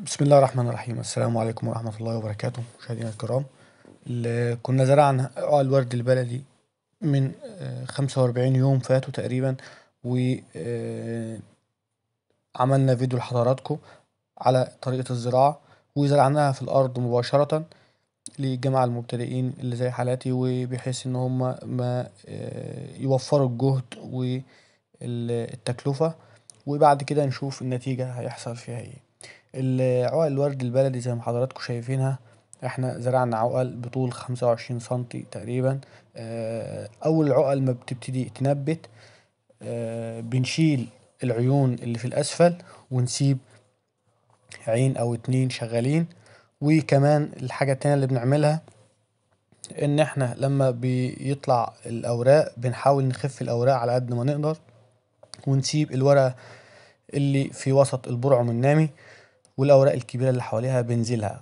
بسم الله الرحمن الرحيم السلام عليكم ورحمة الله وبركاته مشاهدينا الكرام كنا زرعنا آه، الورد البلدي من آه، خمسة وأربعين يوم فاتوا تقريبا وعملنا آه، فيديو لحضراتكم على طريقة الزراعة وزرعناها في الأرض مباشرة للجماعة المبتدئين اللي زي حالاتي وبحيث إن هما ما يوفروا الجهد والتكلفة وبعد كده نشوف النتيجة هيحصل فيها ايه عقل الورد البلدي زي ما حضراتكم شايفينها احنا زرعنا عقل بطول خمسة وعشرين سنتي تقريبا آه، اول عقل ما بتبتدي تنبت آه، بنشيل العيون اللي في الاسفل ونسيب عين او اتنين شغالين وكمان الحاجة التانية اللي بنعملها ان احنا لما بيطلع الاوراق بنحاول نخف الاوراق على قد ما نقدر ونسيب الورقة اللي في وسط البرعم النامي والأوراق الكبيرة اللي حواليها بنزلها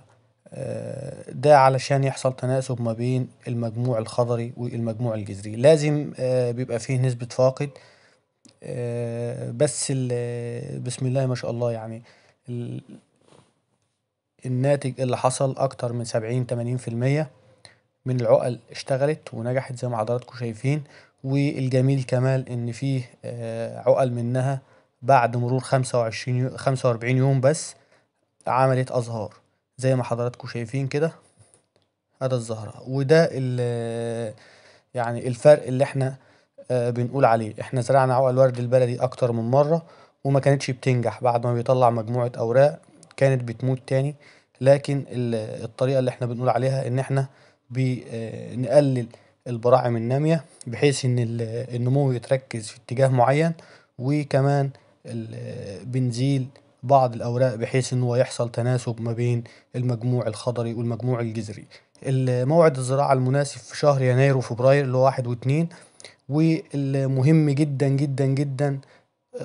آه، ده علشان يحصل تناسب ما بين المجموع الخضري والمجموع الجذري لازم آه، بيبقى فيه نسبة فاقد آه، بس بسم الله ما شاء الله يعني الناتج اللي حصل أكتر من سبعين تمانين في المية من العقل اشتغلت ونجحت زي ما حضراتكم شايفين والجميل كمان إن فيه عقل منها بعد مرور خمسة وعشرين خمسة وأربعين يوم بس عملية أزهار زي ما حضراتكم شايفين كده هذا الزهرة وده يعني الفرق اللي احنا آه، بنقول عليه احنا زرعنا عقل الورد البلدي أكتر من مرة وما كانتش بتنجح بعد ما بيطلع مجموعة أوراق كانت بتموت تاني لكن الطريقة اللي احنا بنقول عليها ان احنا بنقلل آه، البراعم النامية بحيث ان النمو يتركز في اتجاه معين وكمان بنزيل بعض الأوراق بحيث إن هو يحصل تناسب ما بين المجموع الخضري والمجموع الجذري موعد الزراعة المناسب في شهر يناير وفبراير اللي هو واحد واتنين والمهم جدا جدا جدا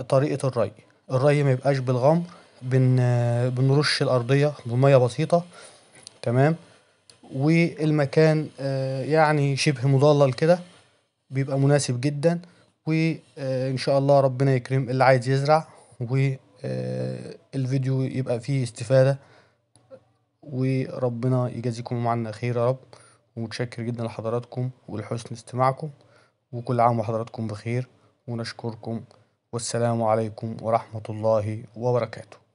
طريقة الري الري ما يبقاش بالغمر بن بنرش الأرضية بمية بسيطة تمام والمكان آه، يعني شبه مضلل كده بيبقى مناسب جدا وإن شاء الله ربنا يكرم اللي عايز يزرع و آه، الفيديو يبقى فيه استفادة وربنا يجازيكم عنا خير يا رب ومتشكر جدا لحضراتكم ولحسن استماعكم وكل عام وحضراتكم بخير ونشكركم والسلام عليكم ورحمة الله وبركاته